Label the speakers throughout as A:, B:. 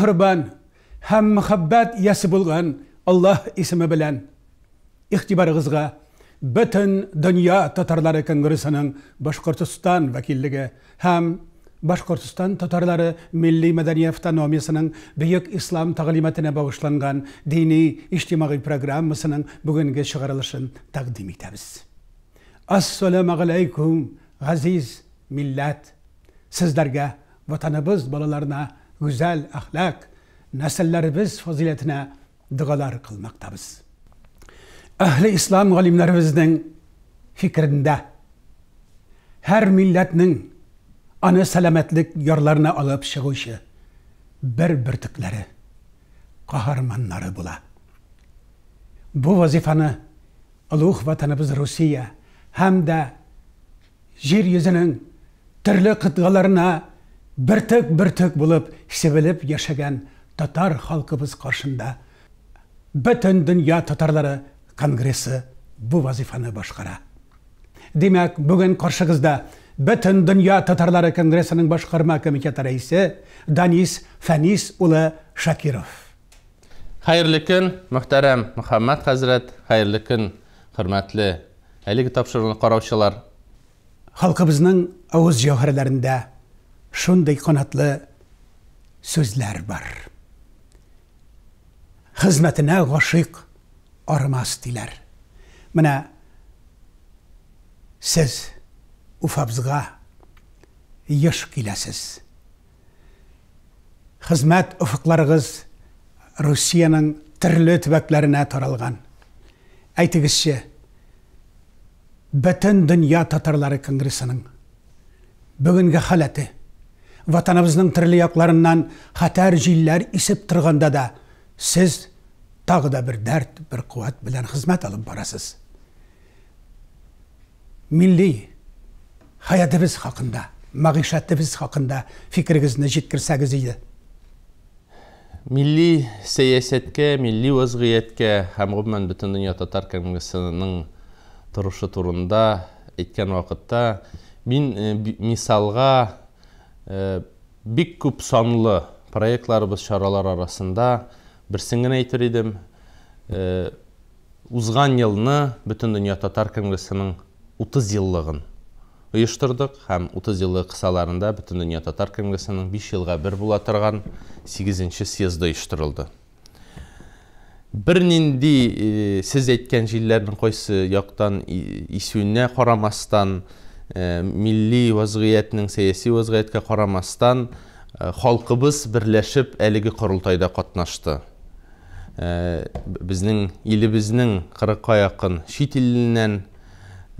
A: мехрбан һәм мөхәббәт иясе булган Аллаһ исеме белән игътибарыгызга бөтен дөнья татарлары конгрессының Башкортстан вәкиллеге һәм Башкортстан татарлары милли мәдәни автономиясының бөек ислам тәгълиматына багышланган дини иҗтимагый программасының бүгенге чыгарылышын тәкъдим итәбез. Ассаламу алейкум, газиз милләт. Сезләргә ватаныбыз балаларына güzel ahlak, nesillerimiz faziletine dıgalar kılmaktabız. Ehli İslam alimlerimizin fikrinde her milletinin ana selametlik yarlarına alıp çıkışı bir birtikleri, kahramanları bula. Bu vazifeni Aluh vatanımız Rusya hem de yer yüzünün türlü kıtgalarına біртік біртік болып себіліп яшаған татар халқыбыз қаршында бүтін дүния татарлары конгресі бұл вазифаны башқара демәк бүгін қаршығызда бүтін дүния татарлары конгресінің башқарма комитеті рәйісі данис фәнис ұлы шакиров
B: қайырлы күн мұхтәрәм мұхаммад хазірет қайырлы күн құрметті әлігі қараушылар
A: Халқыбызның ауыз жауһарларында шундай қанатлы сөзлер бар. Қызметіне ғашық армас диләр. сіз сіз Уфабызга еш келесіз. Қызмет офыкларыгыз Русияның төрле төбәкләренә таралған. Әйтегезче, бөтен дөнья татарлары конгресінің бүгінгі халәте ватаныбыздың тірілі қатар жиллер есіп тұрғанда да сіз тағы да бір дәрт бір қуат білән қызмет алып барасыз милли хаятыбыз хақында мағишатыбыз хақында фикіріңізді жеткірсеңіз дейді
B: милли саясәткә милли вазгыятькә һәм гомумән бөтен дөнья татар конгрессының торышы турында әйткән вакытта э, бик көп санлы проектларыбыз шаралар арасында бірсіңін айтыр едім ә, узған елны бүтін дүния татар конгресінің 30 жыллығын ұйыштырдық һәм 30 жылы қысаларында бүтін дүния татар конгресінің 5 жылға бір бола тұрған 8-ші съезді ұйыштырылды бірнендей ә, э, сіз айтқан жиллердің қойсы яқтан исуіне қарамастан Э, милли вазғиятның саяси вазғиятқа қарамастан э, халқыбыз бірләшіп әлігі құрылтайда қатнашты э, біздің еліміздің қырыққа жақын шет елінен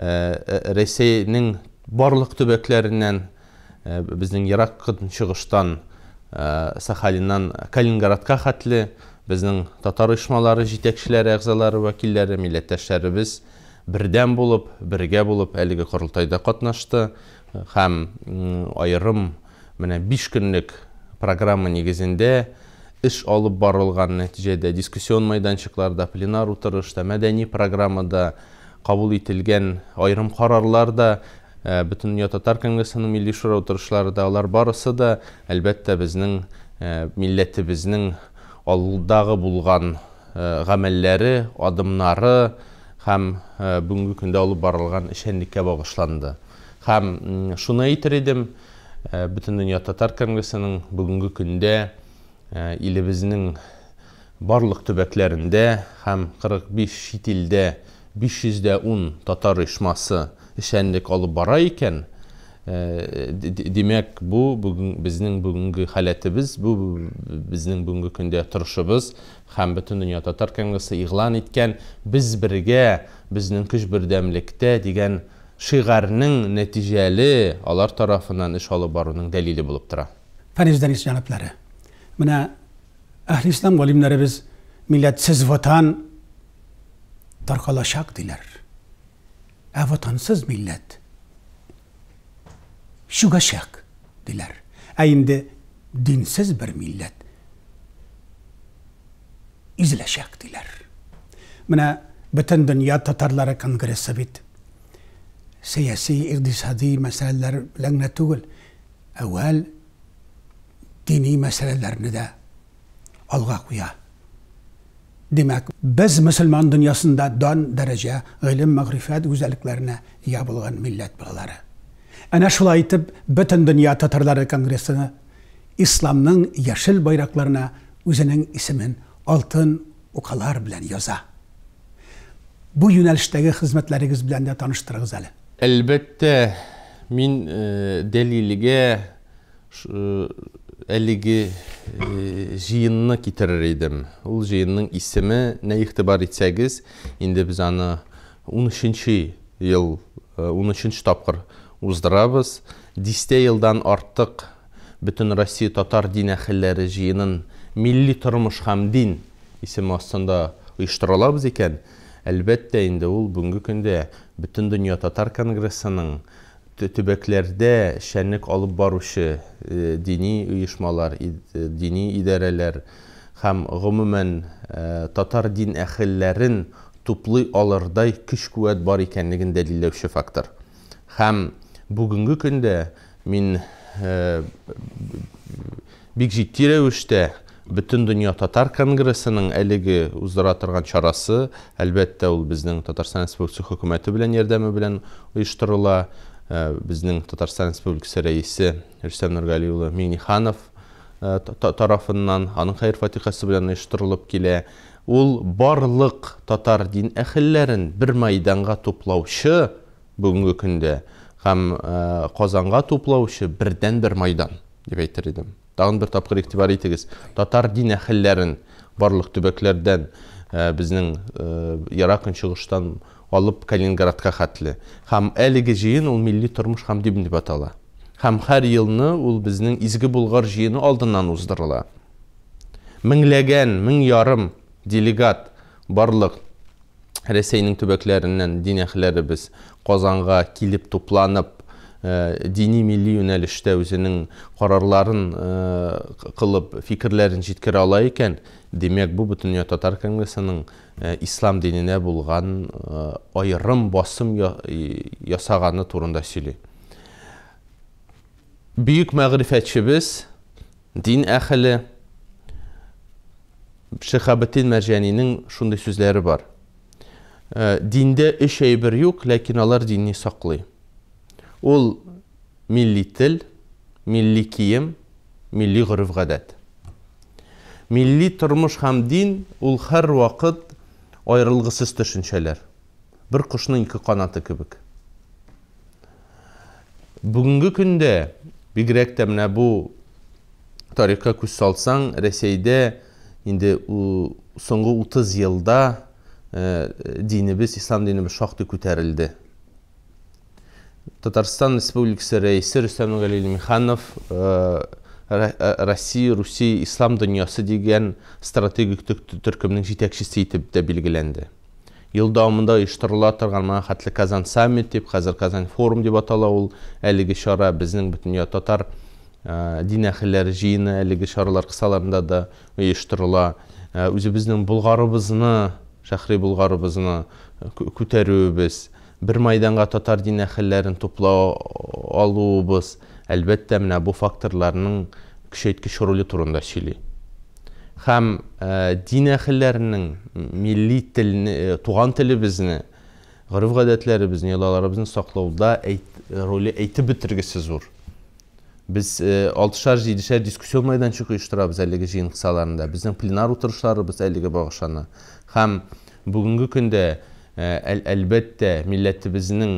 B: ресейнің барлық төбәклерінен біздің ирактан шығыштан сахалиннан калининградқа хәтлі біздің татар ұйышмалары жетекшілері ағзалары уәкілдері бірден болып бірге болып әлігі құрылтайда қатынашты һәм айырым менә биш көнлек программа негізінде эш алып барылған нәтижеде дискуссион майданчыкларда пленар отырышта мәдени программада қабыл ителгән айрым карарлар да ә, бөтендөнья татар конгрессының милли шура утырышларында олар барысы да әлбәттә безнең ә, алдағы болған булган ә, гамәлләре һәм э, бүгінгі күнді алып барылған ішәндікке бағышланды. һәм шуны әйтер идем э, бөтен дөнья татар конгрессының бүгінгі көндә э, илебезнең барлык төбәкләрендә һәм 45 чит илдә 510 татар үшмасы эшәнлек алып бара икән демек бұл бүгін біздің бүгінгі халетіміз бұл біздің бүгінгі күнде тұрышыбыз һәм бүтін дүния татар конгрессы иғлан еткен біз бірге біздің күш бірдәмлікте деген шиғарның нәтижелі алар тарафынан іш алып баруның дәлелі болып тұра
A: фәниз дәниз жанаплары міне әхли ислам ғалимләребез милләтсез ватан тарқалашақ диләр ә ватансыз милләт şu qaşaq dilər. Ə indi dinsiz bir millət izləşək dilər. Mənə bütün dünya tatarları kongresi bit. Siyasi, iqtisadi məsələlər bilənə tügül. Əvvəl dini məsələlərini də alğa qoya. Demək, biz müsəlman dünyasında dan dərəcə ilim, məğrifət, gözəlliklərinə yə bulğan millət bilaları. Әнә шулай айтып, бөтен дөнья татарлары конгресіні исламның яшыл байрақларына үзенең исемен алтын оқалар белән яза. Бу юнәлештәге хезмәтләрегез белән дә таныштырыгыз әле.
B: Әлбәттә, мин дәлилгә әлеге җыйынны китерер идем. Ол җыйынның исеме нә игътибар итсәгез, инде без аны 13 ел, 13 тапкыр уздырабыз десте йылдан арттық бүтүн россия татар дин әхілләрі жыйынын милли тормыш һәм дин исеме астында алабыз екен әлбәттә инде ул бүгенге көндә бүтін дөнья татар конгрессының төбәкләрдә шәнлек алып баручы э, дини оешмалар э, дини идарәләр һәм гомумән э, татар дин әһелләрен туплый алырдай көч-куәт бар икәнлеген дәлилләүче фактор һәм бүгінгі күнде мен ә, э, бекжиттер әуіште бүтін дүния татар конгресінің әлігі ұздыра тұрған шарасы әлбәттә ол біздің татарстан республикасы үкіметі білән ярдәме белән ұйыштырыла ә, біздің татарстан республикасы рәйісі рүстәм нұрғалиұлы миниханов ә, э, тарафынан аның хайыр фатихасы белән оештырылып килә. Ул барлык татар дин әхелләрін бер мәйданга топлаушы бүгенге көндә һәм қазанға э, туплаучы бірдән бір майдан деп әйтер едім. бір бір тапқыр игътибар татар дин әһелләрен барлык төбәкләрдән э, безнең э, ярак алып калининградка хәтлі. һәм әлеге җыен ул милли тормыш һәм дин дип атала һәм һәр елны ул безнең изге болғар җыены алдыннан уздырыла меңләгән мең ярым делегат барлык ресейнің төбәклерінен біз қозанға келіп тупланып ә, дини милли юнәлештә үзенең карарларын кылып фикерләрен җиткерә ала икән демәк бу бөтендөнья татар конгрессының ислам диненә булган айрым басым ясаганы турында сөйли бөек мәгърифәтчебез дин әхілі шихабетдин мәрҗәнинең шундый сүзләре бар Э, динде үш әйбір юк ләкин алар динне саклый ол милли тіл милли киім милли ғұрып милли тұрмыш һәм дин ул һәр вакыт айырылгысыз төшенчәләр бір құшның ике қанаты кебек бүгінгі күндә бигрәк тә менә бу тарихка күз салсаң рәсәйдә инде соңгы 30 елда dinimiz ислам dinimiz shoxta ko'tarildi Татарстан Республикасы рәисе Рөстәм Нургалиев Миханов Россия, Руси, ислам дөньясы деген стратегик төркемнең җитәкчесе итеп дә билгеләнде. Ел дәвамында оештырыла торган мәнхәтле Казан саммит дип, хәзер Казан форум дип атала ул, әлеге шара безнең бөтен татар e, дин әһелләре җыены әлеге шаралар кысаларында да оештырыла. E, үзебезнең Болгарыбызны шахри булгарыбызны э, күтәрүебез бір майданға татар дин әхілләрін туплау алуыбыз әлбәттә менә бу факторларның көчәйткеч роле турында сөйли һәм э, дин әһелләренең милли телне э, туган телебезне ғұрып ғадәтләребезне йолаларыбызны саклауда роле әйтеп бетергесез зур біз алтышар жетішар дискуссион майданчик ұйыштырабыз әлгі жиын кысаларында біздің пленар отырышларыбыз әлгі бағышаны һәм бүгінгі күнде әлбәттә милләтебезнең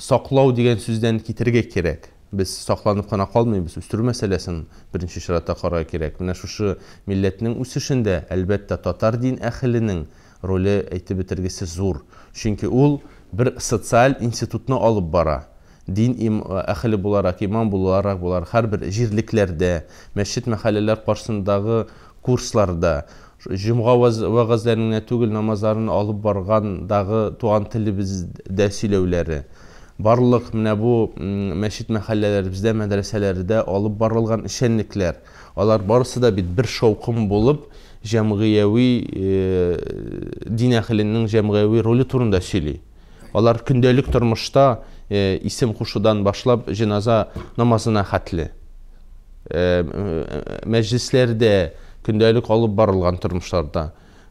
B: саклау дигән сүздән китергә кирәк без сакланып қана калмыйбыз үстерү мәсьәләсен беренче чиратта карарга кирәк менә шушы милләтнең үсешендә әлбәттә татар дин әһеленең роле әйтеп бетергесе зур чөнки ул бер социаль институтны алып бара дин им, әхілі боларақ имам боларақ болар әрбір җирлекләрдә, мәсҗид мәхәлелер қарсындағы курсларда жұмға уағыздарына түгіл намазларын алып дағы туған тілімізді сөйлеулері барлық міне бұл мәсжид мәхәлләләр бізде алып барылған эшенлекләр алар барысы да бит бір шауқым болып жәмғияуи ә, дин әхілінің жәмғияуи рөлі турында Олар күнделік тұрмышта э, исем құшыдан башлап жаназа намазына хәтле э, э, мәжлисләрдә көндәлек алып барылган шоңа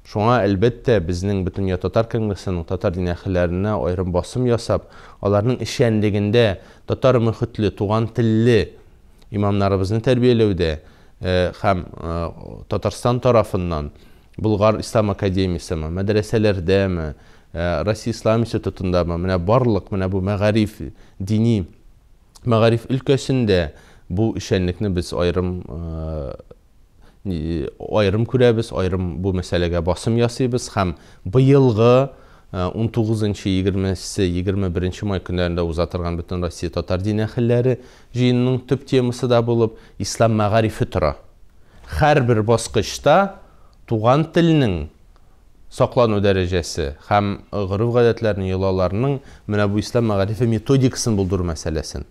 B: шуңа әлбәттә бізнің я татар кеңесенең татар дин әһелләренә аерым басым ясап аларның эшчәнлегендә татар мөхитле туган телле имамнарыбызны тәрбиелеуде, һәм татарстан тарафыннан Бұлғар Ислам академиясеме, мәдрәсәләрдәме, Э, россия ислам институтында міне барлық міне бұл мәғариф дини мәғариф өлкәсінде бұл ішәнлікні біз айрым э, айрым айрым бұл мәселеге басым ясыйбыз һәм быйылғы 19-20-21 э, май күндерінде уза торган бөтен Россия татар дин әхілләрі җыенының төп темасы да булып ислам мәгарифе тора. Һәрбер баскычта туган саклану дәрежесі һәм ғоруф ғәдәтләрнең йолаларның менә бу ислам мәгарифе методикасын булдыру мәсьәләсен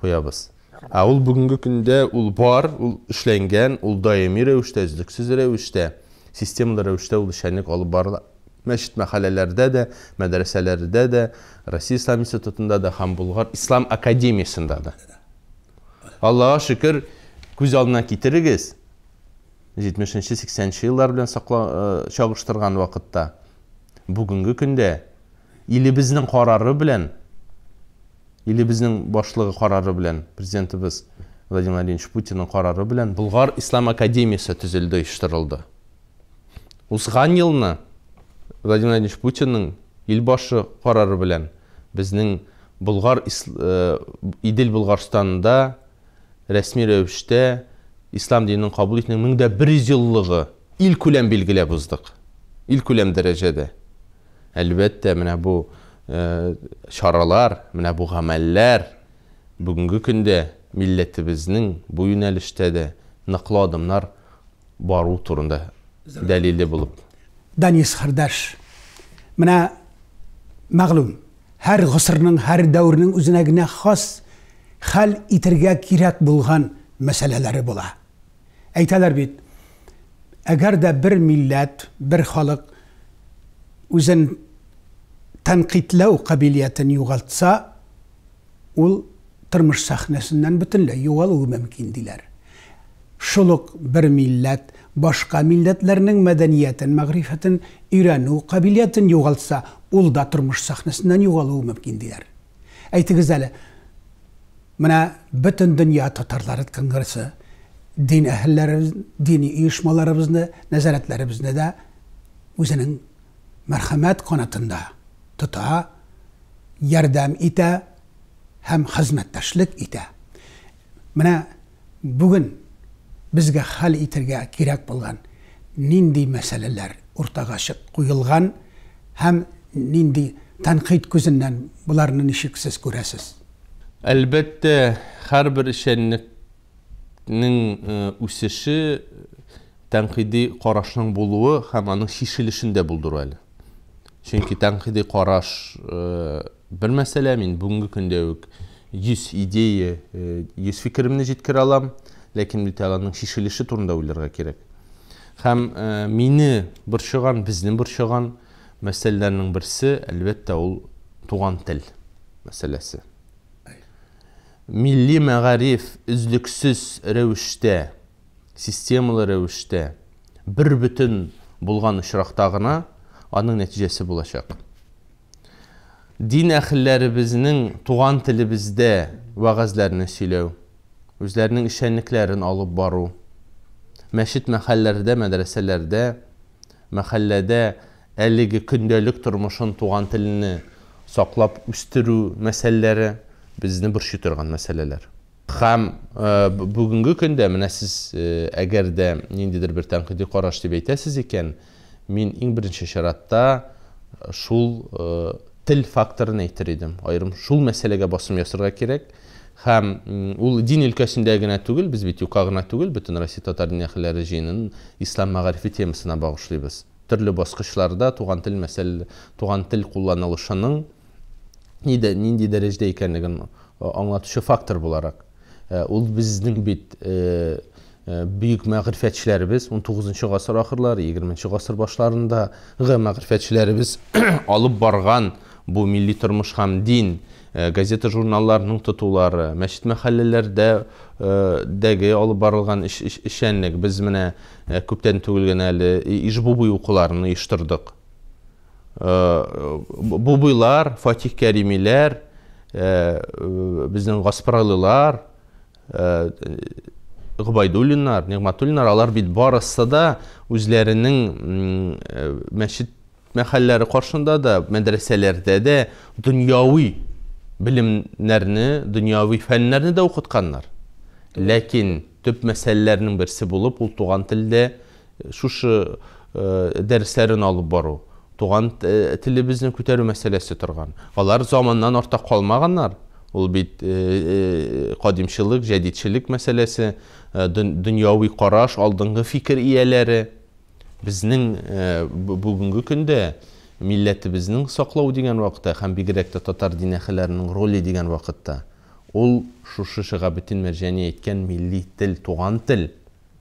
B: куябыз ә ул бүгенге көндә ул бар ул эшләнгән ул даими рәвештә өзлексез рәвештә системалы рәвештә ул эшчәнлек алып барыла мәчет мәхәлләләрдә дә мәдрәсәләрдә дә россия ислам институтында да һәм болгар ислам академиясында да аллаға шөкер күз алдына китерегез жетмішінші сексенінші жылдар білен бүгінгі э, чагыштырган убакытта бүгүнкү күндө білен, карары билен илибиздин башлыгы білен, президенті біз, владимир владимирович путиннің карары білен, Бұлғар ислам академиясы түзілді уюштурулду узган жылны владимир владимирович путиннің ил башы білен біздің бұлғар э, идел идил ресми расмий ислам динин кабул итинин миңде бир жүз жылдыгы ил күлөм белгилеп уздук ил күлөм дәрежеде әлбәттә менә бу чаралар менә бу гамәлләр бүгенге көндә милләтебезнең бу юнәлештә дә ныклы адымнар бару турында дәлиле болып
A: данис кардаш менә мәғлүм һәр гасырның һәр дәвернең үзенә генә хас хәл итергә кирәк булган мәсьәләләре була әйтәләр бит әгәр дә бер милләт бер халык үзен тәнкыйтьләү кабилиятен югалтса ул тормыш сәхнәсеннән бөтенләй югалуы мөмкин диләр шул бер милләт башка милләтләрнең мәдәниятен, мәгърифәтен өйрәнү кабилиятен ул да тормыш сәхнәсеннән югалуы мөмкин диләр. Әйтегез әле, менә бөтен дөнья татарлары конгрессы din əhllərimiz, dini uyuşmalarımızı, nəzarətlərimizni də özünün mərhəmət тота tuta, yardım etə, həm xizmətdaşlıq etə. Mənə bugün bizga hal etirgə kerak bo'lgan nindiy masalalar o'rtaga qo'yilgan ham nindiy tanqid ko'zindan bularni nishiksiz ko'rasiz
B: albatta har bir үсіші тәнқиди қарашының болуы һәм аның шешілішін де бұлдыру әлі чөнки тәнқиди қараш бір мәселе мен бүгінгі күнде өк жүз идея жүз фикіремді алам, алам ләкин аның шешіліші турында ойларға керек һәм мені борчыған бізді борчыған мәселелерінің бірісі әлбәттә ол туған тел мәсьәләсе милли мәғариф үздіксіз рәуіште системалы рәуіште бір бүтін болған ұшырақта ғына аның нәтижесі болашақ дин біздің туған тілімізде уағызләрін сөйлеу өздерінің ішәнлекләрін алып бару мәшіт мәхәлләрдә мәдрәсәләрдә мәхәлләдә әлеге көндәлек тормышын туған тіліне саклап үстерү мәсәләләре біздің бүрши тұрған мәселелер һәм э, бүгінгі көндә менә сіз э, әгәр дә ниндидер бір тәнкыйди караш деп әйтәсез икән мин иң беренче чиратта э, шул тел факторын әйтер идем айрым шул мәсьәләгә басым ясарга кирәк һәм ул дин өлкәсендә генә түгел без бит юка гына түгел бөтен россия татар динәхләре җыенын ислам мәгарифе темасына багышлыйбыз төрле баскычларда туган тел мәсәл туган тел кулланылышының неде ниндей дәрежеде екендігін э, аңлатушы фактор боларақ ол э, біздің бит э, бүйік мәғрифәтшілеріміз 19 ғасыр ақырлары 20 ғасыр башларындағы мәғрифәтшілеріміз алып барған бұл милли тұрмыш һәм дин газета журналларының тотулары мәшіт мәхәллелерде дәге алып барылған іш, іш, ішәнлік біз көптен төгілген әлі ижбубый оқуларын ұйыштырдық Э, бубыйлар фатих кәримилер э, э, біздің ғаспаралылар ғыбайдуллинар нигматуллинар алар бит барысы да үзләренең мәшіт мәхәлләре қоршында да мәдрәсәләрдә дә дөньяви белемнәрне дөньяви фәннәрне дә оқытканнар ләкин төп мәсьәләләрнең берсе булып ул туган телдә шушы дәресләрен алып бару туған э, тілебізді көтеру мәселесі тұрған алар заманнан артта қалмағаннар ол бит э, э, қадимшылық жәдитшілік мәселесі дүнияуи қараш алдыңғы фикір иелері біздің бүгінгі күнде милләтебезнең саклау дигән вакытта һәм бигрәк тә татар динәхәләренең роле дигән вакытта ул шушы шәгабетин мәрҗәни әйткән милли тел, туган тел,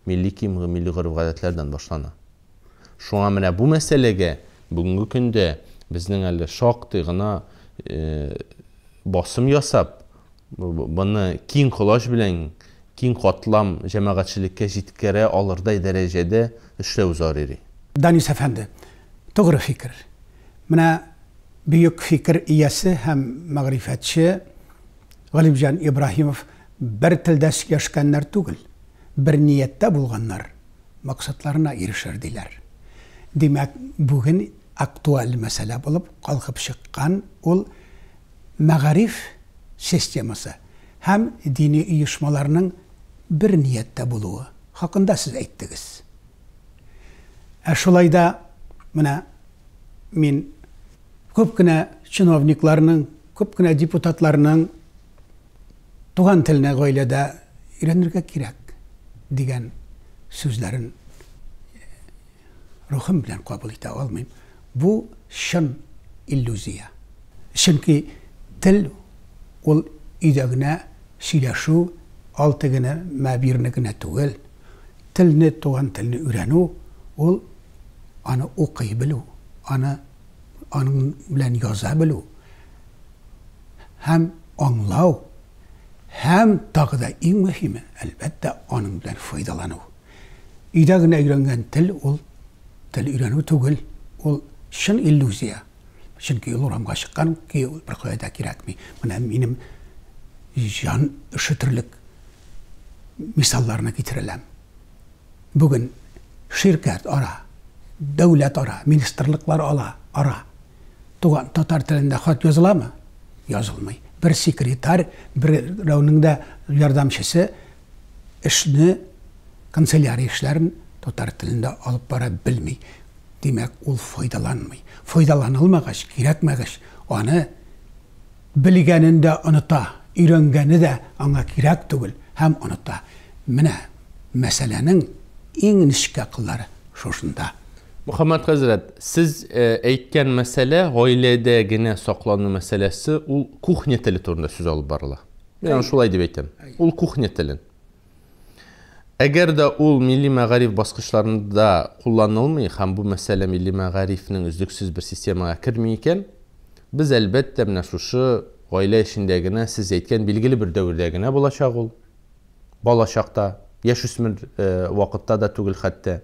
B: милли кимге, милли гореф-гадәтләрдән башлана. Шуңа менә бу мәсьәләгә бүгінгі күнде біздің әлі шоқтай ғана ә, жасап бұны кең құлаш білен кең қотлам жәмәғатшілікке жеткере олардай дәрежеде үшлеу зор ири
A: данис әфәнді тұғыры фикір мінә бүйік иесі һәм мәғрифәтші ғалимжан ибраһимов бір тілдә сөйлешкәннәр түгел бір ниетте болғаннар мақсатларына ирешер демәк бүгін актуаль мәсәлә болып, қалқып шыққан ол мәғариф системасы һәм дини оешмаларның бір ниетте болуы. Хақында сіз әйттегез ә шулай да менә мин көп кенә чиновникларның күп кенә депутатларның туган телне гаиләдә өйрәнергә кирәк дигән ruhum bilan qabul eta olmayman bu shin illyuziya chunki til ul uydagina siylashuv oltigina mabirnigina tugil tilni tug'an tilni o'ranu ul ani o'qiy bilu ani onun bilan yoza bilu ham anglov ham tag'da eng muhimi albatta onun bilan foydalanu uydagina o'rgangan til ul тіл үйрену түгіл ол шын иллюзия шын ул урамга чыккан ки бер кайда кирәкми менә минем жан өшетерлек мисалларны китерәләм бүген ширкәт ара дәүләт ара министрлыклар ала ара туган татар телендә хат языламы язылмый бер секретарь берәүнең дә ярдәмчесе эшне канцелярия эшләрен татар тілінде алып бара білмей демек ол пайдаланмай файдаланылмағаш керекмәгіш аны білгенін де ұныта үйренгені де аңа керек түгіл һәм ұныта міне мәселенің ең нішке қылары шошында
B: мұхаммад хазірет сіз э, әйткен мәселе ғойледегіне соқлану мәселесі ол кухня тілі сөз алып барыла мен шулай деп ол кухня Әгер дә ул милли мәғариф басқычларында қолданылмай һәм бұл мәсьәлә милли мәғарифнең үздіксіз бір системаға кірмей екен біз әлбәттә менә шушы ғаилә ішінде сіз әйткән белгілі бір дәуірдә генә болашақ ул бала чакта яшүсмер э, вакытта да түгел хәтта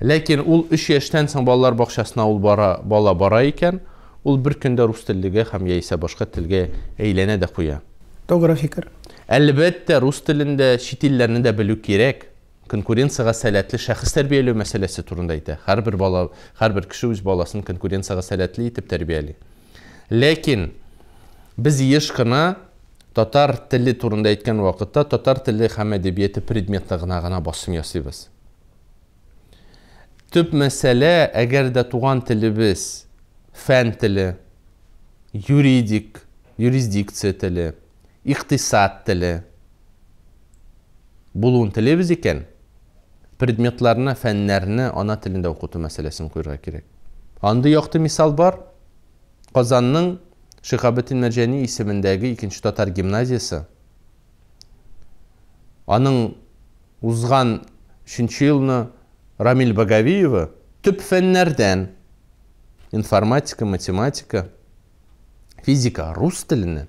B: ләкин ул үш яшьтән соң балалар бакчасына ул бара, бала бара икән ул бер көндә рус теллеге һәм яисә башка телгә әйләнә дә куя Тоғыра фикір. рус тілінде шит білу керек конкуренцияға кирәк. Конкуренцияга сәләтле мәселесі тәрбияләү мәсьәләсе турында әйтә. бала, һәрбер кіші үз баласын конкуренцияға сәләтле итеп тәрбияли. Ләкин біз еш татар тілі турында айтқан уақытта татар тілі һәм әдебиеті предметы ғана гына басым ясыйбыз. Түп мәсәлә әгәр дә туған телебез фән тілі юридик, юрисдикция тілі иқтисат тілі бұлуын тілебіз екен предметларына фәннәріне ана тілінде оқыту мәселесін қоюға керек Анды оқты мисал бар қазанның шихабетин мәжәни есіміндегі екінші татар гимназиясы аның узған үшінші жылны рамиль багавиева түп фәннәрден информатика математика физика рус тіліні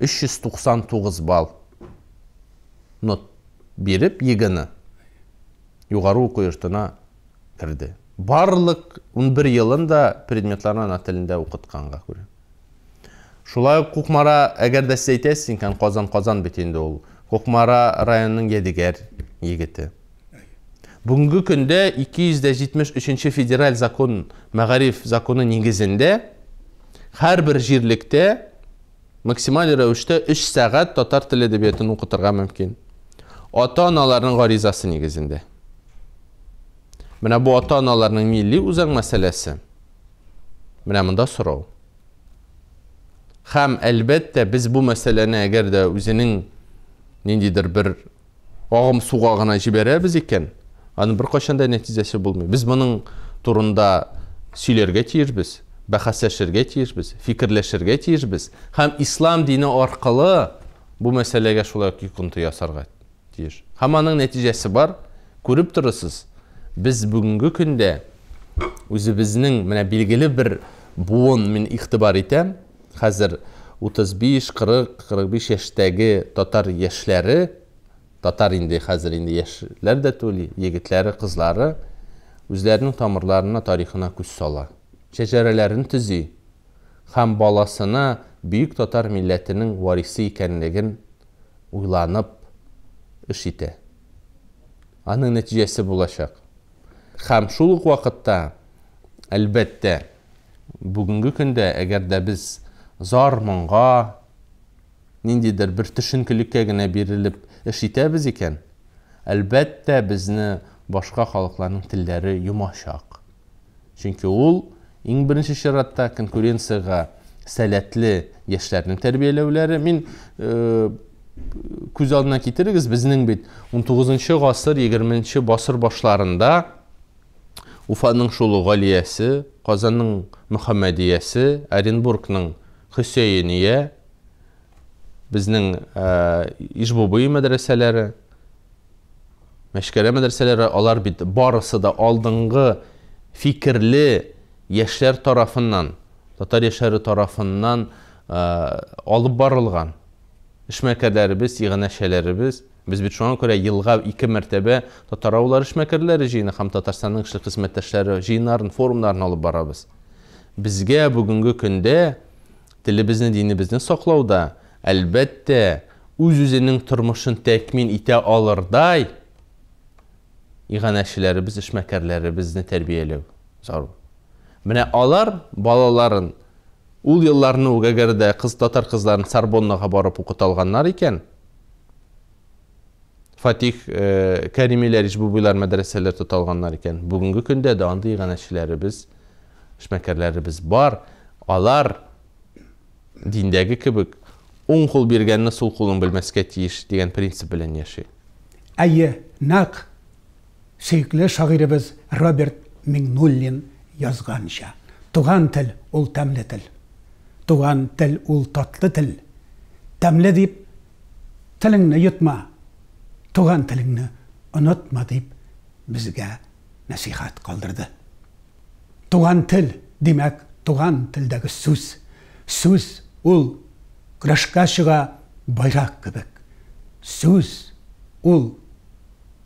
B: 399 балл нот беріп егіні жоғары оқу йортына кірді барлық 11 елін да предметларын ана тілінде оқытқанға көре шулай құқмара, егер эгерде сиз айтасыз экен козон ол құқмара районының едігер егіті. бүгінгі күнде 273-ші федераль закон мәғариф законы негізінде ар бир максималь рәвештә 3 сағат татар теле әдебиетін укытырга мүмкін Ата-аналарның ғаризасы негізінде? Міне бұл ата-аналарның милли үзәң мәселесі. Міне мында сұрау. Һәм әлбәттә біз бұл мәсьәләне әгәр де өзінің ниндидер бір агым суға гына җибәрәбез екен, аның бір кайчан да болмай біз Без моның турында бәхәсләшергә тиешбез фикерләшергә тиешбез һәм ислам дине аркылы бу мәсьәләгә шулай ук йокынты ясарга тиеш һәм аның нәтиҗәсе бар күреп торасыз без бүгенге көндә үзебезнең менә билгеле бер буын мин игътибар итәм хәзер 35-40-45 яшьтәге татар яшьләре татар инде хәзер инде яшьләр дә түли егетләре кызлары үзләренең тамырларына тарихына күз шәжәрәләрін түзи һәм баласына бүйік татар милләтінің варисы екенлігін уйланып іш итә аның нәтижесі болашақ һәм шул ук бүгінгі әлбәттә бүгенге көндә әгәр дә без зар моңга ниндидер бер төшенкелеккә генә бирелеп эш итәбез икән әлбәттә безне башка халыкларның телләре чөнки ең бірінші чиратта конкуренцияға сәләтлі яшьләрнең тәрбияләүләре мин э, күз алдына китерегез безнең бит 19 ғасыр, 20 басыр башларында уфаның шулы ғалиясы, қазанның мұхаммәдиясе оренбургның хөсейния біздің ә, э, ижбубый мәдрәсәләре мәшкәрә мәдрәсәләре алар бит барысы да алдыңғы фикерлі яшьләр тарафыннан татар яшьләре тарафыннан э, алып барылған эшмәкәрләребез иганәшәләребез без бит шуңа күрә елга ике мәртәбә татар авыллары эшмәкәрләре җыены һәм татарстанның эшле хезмәттәшләре җыеннарын форумнарын алып барабыз безгә бүгенге көндә телебезне динебезне саклауда әлбәттә үз үзенең тормышын тәкмин итә алырдай иганәшеләребез эшмәкәрләребезне тәрбияләү зарур міне алар балаларын ул елларны ук де қыз татар қыздарын сарбоннаға барып укута екен. экен фатих ә, э, кәримилер ижбубилар мәдрәсәләр тота бүгінгі экен бүгенге көндә дә біз, ганәшеләребез біз бар алар диндәге кебек оң қол биргәнне сул қолын белмәскә тиеш дигән принцип белән яши
A: әйе нәкъ сөекле роберт миңнуллин язғанша туған тіл ол тәмлі тіл туған тіл ол татлы тіл тәмлі деп тіліңді жұтма туған тіліңді ұнытма деп бізге насихат қалдырды туған тіл демек туған тілдегі сөз сөз ол күрашқа шыға байрақ кебек сөз ол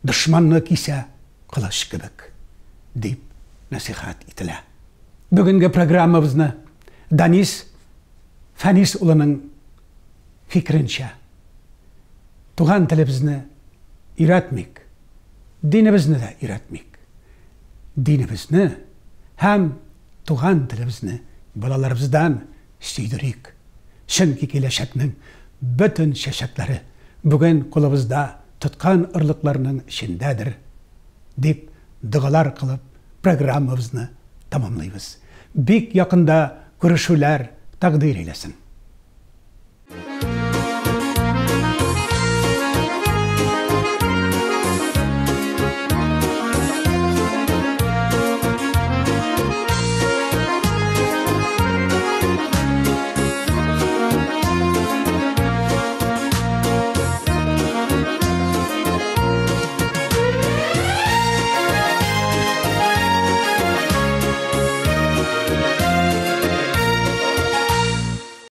A: дұшманны кисе қылыш кебек деп насихат етілі бүгінгі программабызны данис фәнис ұлының пікірінше туған тілімізді үйретмек дінімізді де үйретмек дінімізді һәм туған тілімізді балаларымыздан сүйдірейік чүнки келешекнең бүтін шешектері бүгін қолымызда тұтқан ырлықларының ішіндәдір деп дұғалар қылып программабызны тамамлайбыз бик якында күрешүләр тәкъдир әйләсен